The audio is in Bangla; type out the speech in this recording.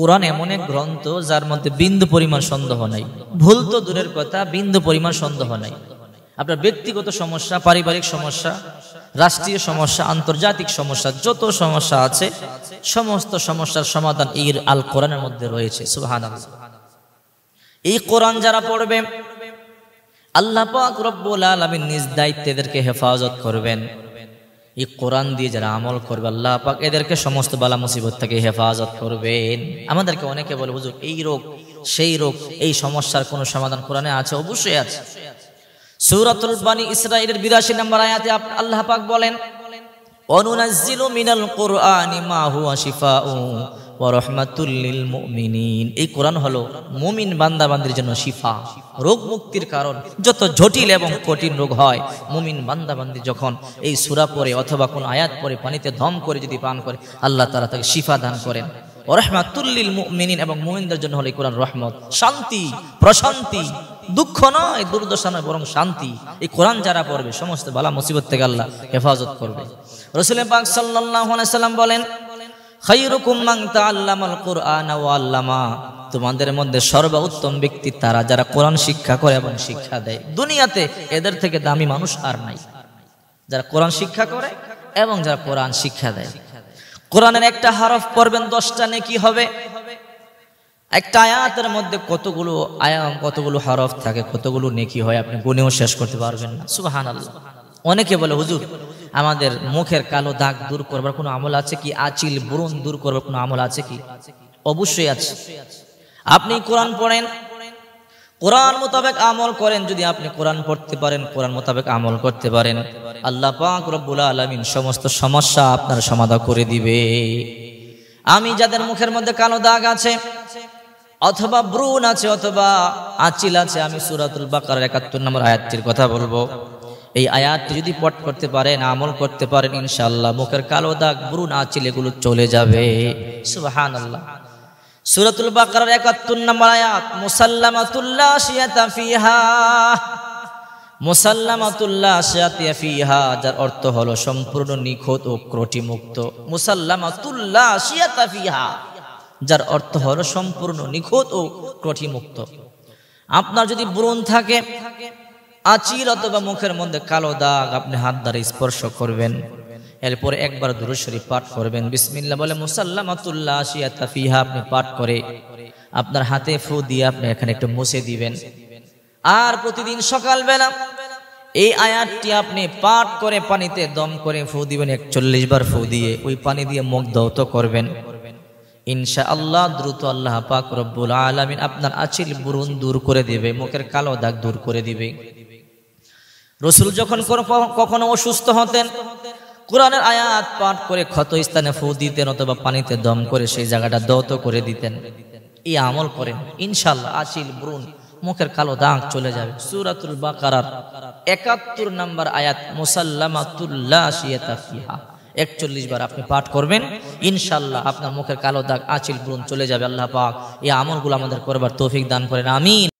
কোরআন এমন এক গ্রন্থ যার মধ্যে বিন্দু পরিমাণ সন্দেহ নাই ভুল তো দূরের কথা বিন্দু পরিমাণ সন্দেহ নাই আপনার ব্যক্তিগত সমস্যা পারিবারিক সমস্যা রাষ্ট্রীয় সমস্যা আন্তর্জাতিক সমস্যা যত সমস্যা আছে সমস্ত সমস্যার সমাধান ইর আল কোরআনের মধ্যে রয়েছে সুহান এই কোরআন যারা পড়বে আল্লাহ পাক রব্বুল আলমী নিজ দায়িত্ব এদেরকে হেফাজত করবেন এই কোরআন দিয়ে যারা আমল করবে আল্লাহ পাক এদেরকে সমস্ত বালা মুসিবত থেকে হেফাজত করবেন আমাদেরকে অনেকে বলে বুঝুক এই রোগ সেই রোগ এই সমস্যার কোনো সমাধান কোরআনে আছে অবশ্যই আছে সুরাতুল বাণী ইসরায়েলের বিরাশি নাম্বার আয়াতে আল্লাহ পাক বলেন অনুনাজিলু মিনাল কোরআনি মা হুয়া ওরহমাতুল্লিল মুমিনিন এই কোরআন হলো মুমিন বান্দাবান্দির জন্য শিফা রোগ মুক্তির কারণ যত জটিল এবং কঠিন রোগ হয় মুমিন বান্দাবান্দি যখন এই সুরা পরে অথবা কোন আয়াত পরে পানিতে ধম করে যদি পান করে আল্লাহ তারা তাকে শিফা দান করেন ওরহমাতুল্লিল মিনিন এবং মুমিনদের জন্য হলো এই কোরআন রহমত শান্তি প্রশান্তি দুঃখ নয় দুর্দশা নয় বরং শান্তি এই কোরআন যারা পড়বে সমস্ত বালা মুসিবত থেকে আল্লাহ হেফাজত করবে রসুল পাক সাল্লাহ বলেন তোমাদের মধ্যে সর্বোত্তম ব্যক্তি তারা যারা কোরআন শিক্ষা করে এবং শিক্ষা দেয় দুনিয়াতে এদের থেকে দামি মানুষ আর নাই যারা কোরআন শিক্ষা করে এবং যারা কোরআন শিক্ষা দেয় কোরআনের একটা হারফ পড়বেন দশটা নেকি হবে একটা আয়াতের মধ্যে কতগুলো আয়াম কতগুলো হরফ থাকে কতগুলো নেকি হয় আপনি গুনেও শেষ করতে পারবেন না সুবাহান অনেকে বলে হুজুর আমাদের মুখের কালো দাগ দূর করবার কোনো আমল আছে কি আচিল বুরুন দূর করবার কোনো আমল আছে কি অবশ্যই আছে আপনি কোরআন পড়েন কোরআন মোতাবেক আমল করেন যদি আপনি কোরআন পড়তে পারেন কোরআন মোতাবেক আমল করতে পারেন আল্লাহ পাক রব্বুল আলমিন সমস্ত সমস্যা আপনার সমাধান করে দিবে আমি যাদের মুখের মধ্যে কালো দাগ আছে অথবা ব্রুন আছে অথবা আচিল আছে আমি সুরাতুল বাকার একাত্তর নম্বর আয়াতটির কথা বলবো এই আয়াতটি যদি পট করতে পারেন আমল করতে পারেন ইনশাল্লাহ মুখের কালো দাগ ব্রু না চিলেগুলো চলে যাবে সুবাহান আল্লাহ সুরতুল বাকরার একাত্তর নম্বর আয়াত মুসাল্লামাতুল্লাহ শিয়াতা ফিহা মুসাল্লামাতুল্লাহ শিয়াতিয়া ফিহা যার অর্থ হলো সম্পূর্ণ নিখোঁত ও ক্রটিমুক্ত মুসাল্লামাতুল্লাহ শিয়াতা ফিহা যার অর্থ হলো সম্পূর্ণ নিখোঁত ও মুক্ত আপনার যদি ব্রণ থাকে আচির অথবা মুখের মধ্যে কালো দাগ আপনি হাত দ্বারা স্পর্শ করবেন এরপরে একবার দুরুশরী পাঠ করবেন বিসমিল্লা বলে মুসাল্লামাতুল্লাহ আসিয়া তাফিহা আপনি পাঠ করে আপনার হাতে ফু দিয়ে আপনি এখানে একটু মুছে দিবেন আর প্রতিদিন সকালবেলা এই আয়াতটি আপনি পাঠ করে পানিতে দম করে ফু দিবেন একচল্লিশ বার ফু দিয়ে ওই পানি দিয়ে মুখ দৌত করবেন ইনশা আল্লাহ দ্রুত আল্লাহ পাক রব্বুল আলমিন আপনার আচিল বুরুন দূর করে দেবে মুখের কালো দাগ দূর করে দিবে রসুল যখন কখনো অসুস্থ হতেন কোরআনের আয়াত পাঠ করে ক্ষত স্থানে ফু দিতেন অথবা পানিতে দম করে সেই জায়গাটা দত করে দিতেন এই আমল করেন ইনশাল্লাহ আচিল ব্রুন মুখের কালো দাগ চলে যাবে সুরাতুল বাকারার একাত্তর নাম্বার আয়াত মুসাল্লামাতুল্লাহ একচল্লিশ বার আপনি পাঠ করবেন ইনশাল্লাহ আপনার মুখের কালো দাগ আচিল ব্রুন চলে যাবে আল্লাহ পাক এই আমলগুলো আমাদের করবার তৌফিক দান করেন আমিন